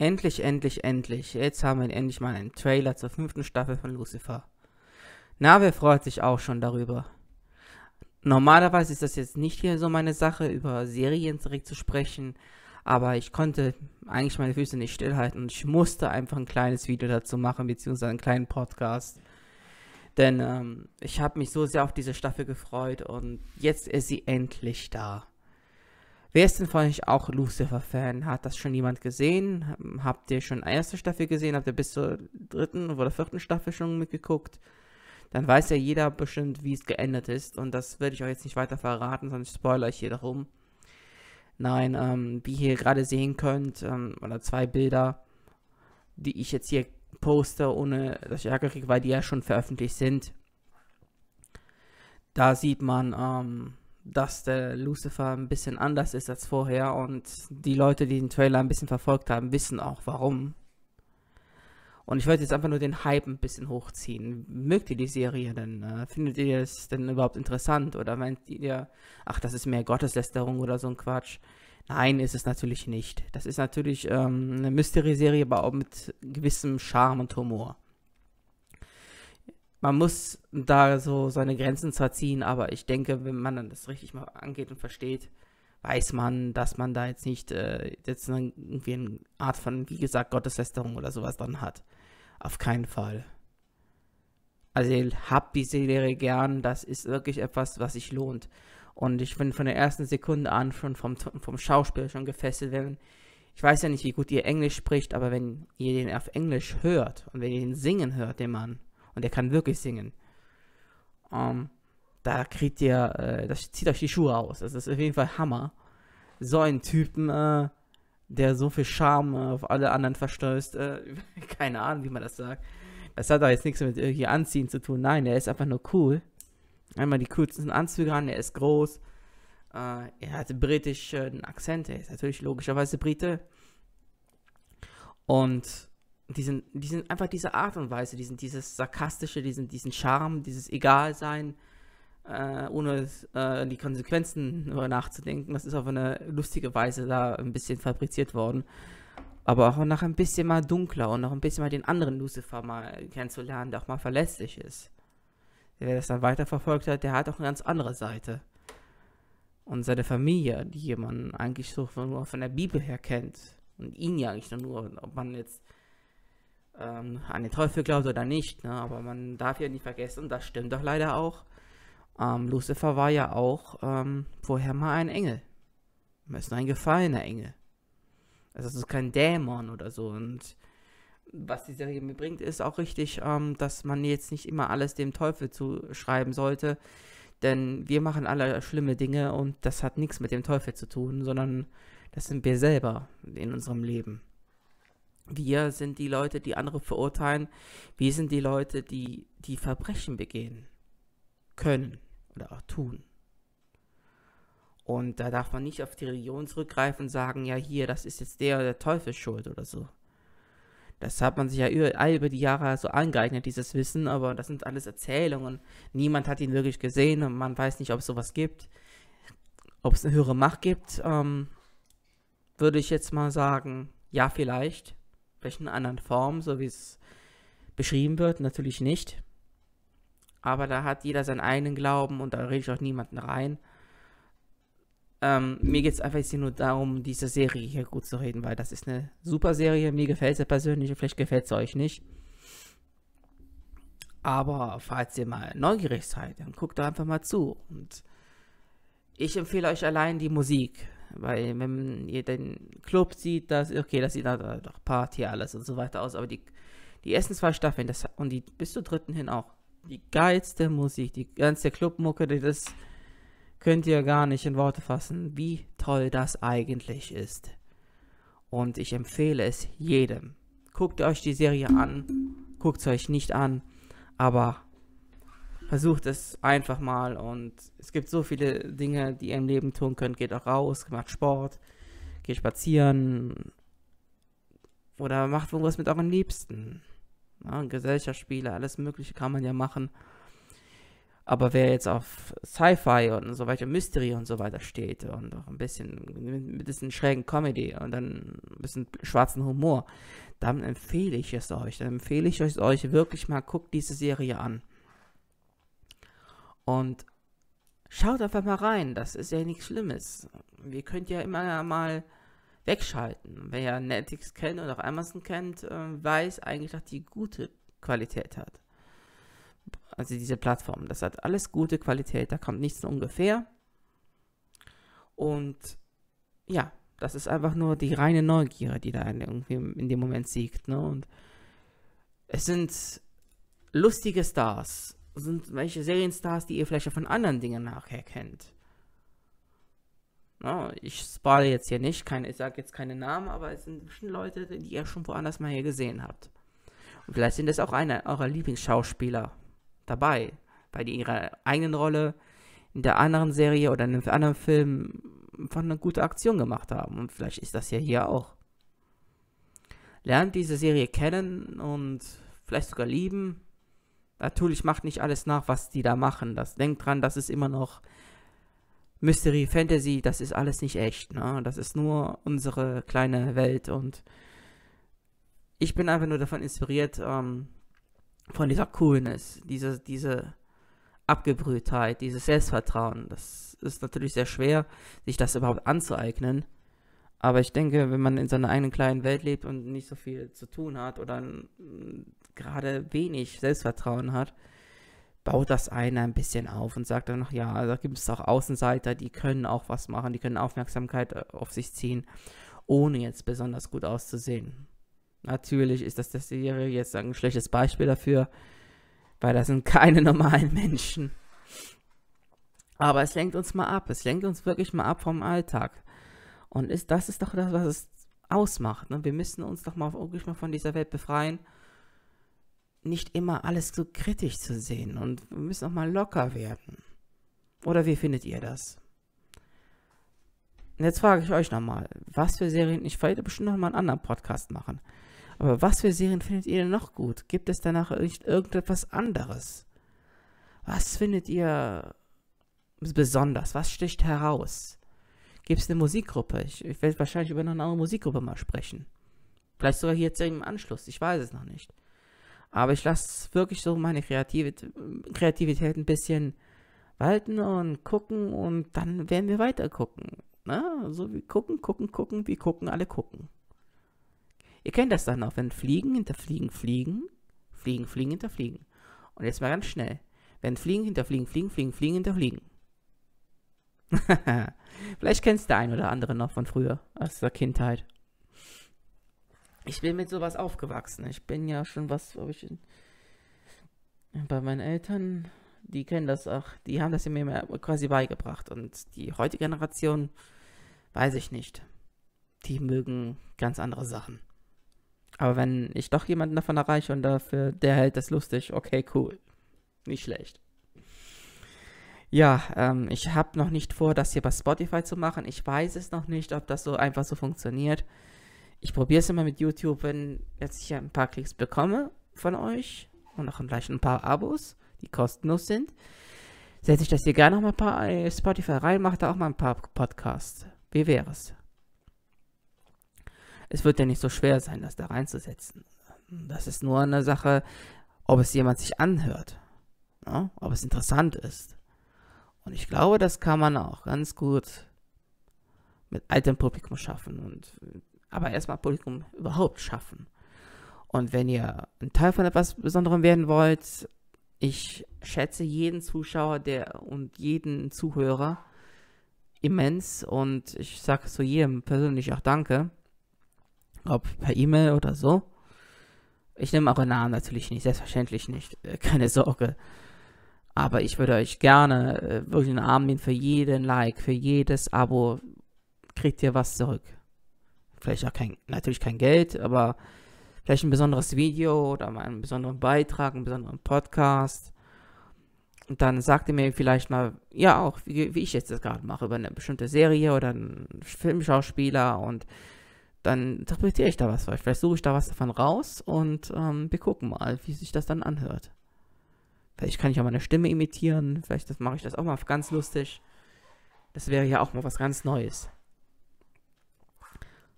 Endlich, endlich, endlich. Jetzt haben wir endlich mal einen Trailer zur fünften Staffel von Lucifer. Na, wer freut sich auch schon darüber? Normalerweise ist das jetzt nicht hier so meine Sache, über Serien direkt zu sprechen, aber ich konnte eigentlich meine Füße nicht stillhalten und ich musste einfach ein kleines Video dazu machen, beziehungsweise einen kleinen Podcast. Denn ähm, ich habe mich so sehr auf diese Staffel gefreut und jetzt ist sie endlich da. Wer ist denn von euch auch Lucifer-Fan? Hat das schon jemand gesehen? Hm, habt ihr schon erste Staffel gesehen? Habt ihr bis zur dritten oder vierten Staffel schon mitgeguckt? Dann weiß ja jeder bestimmt, wie es geendet ist. Und das werde ich euch jetzt nicht weiter verraten, sonst spoilere ich hier darum. Nein, ähm, wie ihr hier gerade sehen könnt, ähm, oder zwei Bilder, die ich jetzt hier poste, ohne dass ich Ärger kriege, weil die ja schon veröffentlicht sind. Da sieht man, ähm, dass der Lucifer ein bisschen anders ist als vorher und die Leute, die den Trailer ein bisschen verfolgt haben, wissen auch warum. Und ich wollte jetzt einfach nur den Hype ein bisschen hochziehen. Mögt ihr die Serie denn? Äh, findet ihr es denn überhaupt interessant? Oder meint ihr, ach, das ist mehr Gotteslästerung oder so ein Quatsch? Nein, ist es natürlich nicht. Das ist natürlich ähm, eine Mystery-Serie, aber auch mit gewissem Charme und Humor man muss da so seine Grenzen zwar ziehen, aber ich denke, wenn man dann das richtig mal angeht und versteht, weiß man, dass man da jetzt nicht äh, jetzt irgendwie eine Art von, wie gesagt, Gotteslästerung oder sowas dran hat. Auf keinen Fall. Also habt diese Lehre gern, das ist wirklich etwas, was sich lohnt. Und ich bin von der ersten Sekunde an schon vom, vom Schauspiel schon gefesselt, wenn ich weiß ja nicht, wie gut ihr Englisch spricht, aber wenn ihr den auf Englisch hört und wenn ihr den singen hört, den Mann, und er kann wirklich singen. Um, ähm, da kriegt ihr, äh, das zieht euch die Schuhe aus. Das ist auf jeden Fall Hammer. So einen Typen, äh, der so viel Charme äh, auf alle anderen verstößt, äh, keine Ahnung, wie man das sagt. Das hat doch jetzt nichts mit irgendwie Anziehen zu tun. Nein, er ist einfach nur cool. Einmal die coolsten Anzüge an, er ist groß. Äh, er hat britischen Akzent, er ist natürlich logischerweise Brite. Und diesen, diesen, einfach diese Art und Weise, diesen, dieses sarkastische, diesen, diesen Charme, dieses Egalsein, äh, ohne äh, die Konsequenzen nachzudenken. Das ist auf eine lustige Weise da ein bisschen fabriziert worden. Aber auch noch ein bisschen mal dunkler und noch ein bisschen mal den anderen Lucifer mal kennenzulernen, der auch mal verlässlich ist. Wer das dann weiterverfolgt hat, der hat auch eine ganz andere Seite. Und seine Familie, die man eigentlich so nur von der Bibel her kennt. Und ihn ja eigentlich nur, ob man jetzt ähm, an den Teufel glaubt oder nicht. Ne? Aber man darf ja nicht vergessen, das stimmt doch leider auch. Ähm, Lucifer war ja auch ähm, vorher mal ein Engel. Er ist nur ein gefallener Engel. Also es ist kein Dämon oder so. Und was die Serie mir bringt, ist auch richtig, ähm, dass man jetzt nicht immer alles dem Teufel zuschreiben sollte. Denn wir machen alle schlimme Dinge und das hat nichts mit dem Teufel zu tun, sondern das sind wir selber in unserem Leben. Wir sind die Leute, die andere verurteilen. Wir sind die Leute, die die Verbrechen begehen können oder auch tun. Und da darf man nicht auf die Religion zurückgreifen und sagen, ja hier, das ist jetzt der der Teufel schuld oder so. Das hat man sich ja überall über die Jahre so angeeignet, dieses Wissen, aber das sind alles Erzählungen. Niemand hat ihn wirklich gesehen und man weiß nicht, ob es sowas gibt, ob es eine höhere Macht gibt. Ähm, würde ich jetzt mal sagen, ja vielleicht, welchen anderen Form, so wie es beschrieben wird, natürlich nicht. Aber da hat jeder seinen eigenen Glauben und da rede ich auch niemanden rein. Ähm, mir geht es einfach jetzt hier nur darum, diese Serie hier gut zu reden, weil das ist eine super Serie. Mir gefällt sie persönlich, vielleicht gefällt sie euch nicht. Aber falls ihr mal neugierig seid, dann guckt doch einfach mal zu. Und ich empfehle euch allein die Musik. Weil wenn ihr den Club sieht, das, okay, das sieht nach halt, halt Party alles und so weiter aus, aber die, die ersten zwei Staffeln das, und die bis zur dritten hin auch, die geilste Musik, die ganze Clubmucke, das könnt ihr gar nicht in Worte fassen, wie toll das eigentlich ist. Und ich empfehle es jedem. Guckt euch die Serie an, guckt es euch nicht an, aber versucht es einfach mal und es gibt so viele Dinge, die ihr im Leben tun könnt. Geht auch raus, macht Sport, geht spazieren oder macht irgendwas mit euren Liebsten. Ja, Gesellschaftsspiele, alles Mögliche kann man ja machen. Aber wer jetzt auf Sci-Fi und so weiter, Mystery und so weiter steht und auch ein bisschen mit ein bisschen schrägen Comedy und dann ein bisschen schwarzen Humor, dann empfehle ich es euch. Dann empfehle ich es euch wirklich mal, guckt diese Serie an. Und schaut einfach mal rein, das ist ja nichts Schlimmes. Ihr könnt ja immer mal wegschalten. Wer ja Netflix kennt oder auch Amazon kennt, äh, weiß eigentlich, dass die gute Qualität hat. Also diese Plattform, das hat alles gute Qualität, da kommt nichts ungefähr. Und ja, das ist einfach nur die reine Neugier, die da irgendwie in dem Moment siegt. Ne? Und es sind lustige Stars, sind welche Serienstars, die ihr vielleicht von anderen Dingen nachher kennt. No, ich spare jetzt hier nicht, keine, ich sage jetzt keine Namen, aber es sind bestimmt Leute, die ihr schon woanders mal hier gesehen habt. Und vielleicht sind es auch einer eurer Lieblingsschauspieler dabei, weil die ihre ihrer eigenen Rolle in der anderen Serie oder in einem anderen Film von einer guten Aktion gemacht haben. Und vielleicht ist das ja hier auch. Lernt diese Serie kennen und vielleicht sogar lieben Natürlich macht nicht alles nach, was die da machen. Das denkt dran, das ist immer noch Mystery, Fantasy, das ist alles nicht echt. Ne? Das ist nur unsere kleine Welt und ich bin einfach nur davon inspiriert, ähm, von dieser Coolness, diese, diese Abgebrühtheit, dieses Selbstvertrauen. Das ist natürlich sehr schwer, sich das überhaupt anzueignen. Aber ich denke, wenn man in seiner eigenen kleinen Welt lebt und nicht so viel zu tun hat oder gerade wenig Selbstvertrauen hat, baut das einer ein bisschen auf und sagt dann noch, ja, da gibt es auch Außenseiter, die können auch was machen, die können Aufmerksamkeit äh, auf sich ziehen, ohne jetzt besonders gut auszusehen. Natürlich ist das der Serie jetzt ein schlechtes Beispiel dafür, weil das sind keine normalen Menschen. Aber es lenkt uns mal ab, es lenkt uns wirklich mal ab vom Alltag. Und ist, das ist doch das, was es ausmacht. Ne? Wir müssen uns doch mal wirklich mal von dieser Welt befreien nicht immer alles so kritisch zu sehen und wir müssen auch mal locker werden. Oder wie findet ihr das? Und jetzt frage ich euch nochmal, was für Serien, ich werde bestimmt nochmal einen anderen Podcast machen, aber was für Serien findet ihr denn noch gut? Gibt es danach nicht irgendetwas anderes? Was findet ihr besonders? Was sticht heraus? Gibt es eine Musikgruppe? Ich, ich werde wahrscheinlich über eine andere Musikgruppe mal sprechen. Vielleicht sogar jetzt im Anschluss, ich weiß es noch nicht. Aber ich lasse wirklich so meine Kreativität, ein bisschen walten und gucken und dann werden wir weiter gucken. Ne? So wie gucken, gucken, gucken, wie gucken, alle gucken. Ihr kennt das dann auch, wenn Fliegen hinter Fliegen fliegen, Fliegen, Fliegen hinter Fliegen. Und jetzt mal ganz schnell. Wenn Fliegen hinter Fliegen, Fliegen, Fliegen, Fliegen hinter Fliegen. Vielleicht kennst du der ein oder andere noch von früher, aus der Kindheit ich bin mit sowas aufgewachsen. Ich bin ja schon was, glaube ich, in, bei meinen Eltern, die kennen das auch, die haben das mir quasi beigebracht. Und die heutige Generation, weiß ich nicht. Die mögen ganz andere Sachen. Aber wenn ich doch jemanden davon erreiche und dafür, der hält das lustig, okay, cool. Nicht schlecht. Ja, ähm, ich habe noch nicht vor, das hier bei Spotify zu machen. Ich weiß es noch nicht, ob das so einfach so funktioniert. Ich probiere es immer mit YouTube, wenn jetzt ich ein paar Klicks bekomme von euch und auch gleich ein paar Abos, die kostenlos sind, setze ich das hier gerne noch mal ein paar äh, Spotify rein, mache da auch mal ein paar Podcasts. Wie wäre es? Es wird ja nicht so schwer sein, das da reinzusetzen. Das ist nur eine Sache, ob es jemand sich anhört, ne? ob es interessant ist. Und ich glaube, das kann man auch ganz gut mit altem Publikum schaffen. Und aber erstmal Publikum überhaupt schaffen. Und wenn ihr ein Teil von etwas Besonderem werden wollt, ich schätze jeden Zuschauer der, und jeden Zuhörer immens und ich sage zu jedem persönlich auch Danke, ob per E-Mail oder so. Ich nehme eure Namen natürlich nicht, selbstverständlich nicht, äh, keine Sorge. Aber ich würde euch gerne äh, wirklich einen Arm nehmen für jeden Like, für jedes Abo. Kriegt ihr was zurück vielleicht auch kein, natürlich kein Geld, aber vielleicht ein besonderes Video oder mal einen besonderen Beitrag, einen besonderen Podcast. Und dann sagt ihr mir vielleicht mal, ja, auch wie, wie ich jetzt das gerade mache, über eine bestimmte Serie oder einen Filmschauspieler und dann interpretiere ich da was für euch. Vielleicht suche ich da was davon raus und ähm, wir gucken mal, wie sich das dann anhört. Vielleicht kann ich auch meine Stimme imitieren, vielleicht mache ich das auch mal ganz lustig. Das wäre ja auch mal was ganz Neues.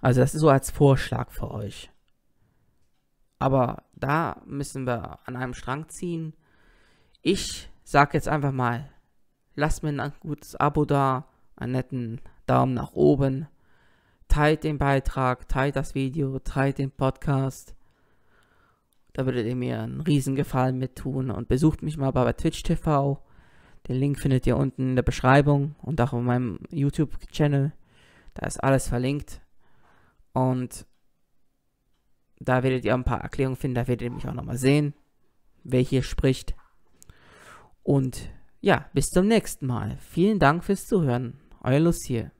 Also das ist so als Vorschlag für euch. Aber da müssen wir an einem Strang ziehen. Ich sage jetzt einfach mal, lasst mir ein gutes Abo da, einen netten Daumen nach oben, teilt den Beitrag, teilt das Video, teilt den Podcast. Da würdet ihr mir einen riesen Gefallen mit tun und besucht mich mal bei Twitch TV. Den Link findet ihr unten in der Beschreibung und auch auf meinem YouTube-Channel. Da ist alles verlinkt. Und da werdet ihr ein paar Erklärungen finden, da werdet ihr mich auch nochmal sehen, wer hier spricht. Und ja, bis zum nächsten Mal. Vielen Dank fürs Zuhören. Euer Lucier.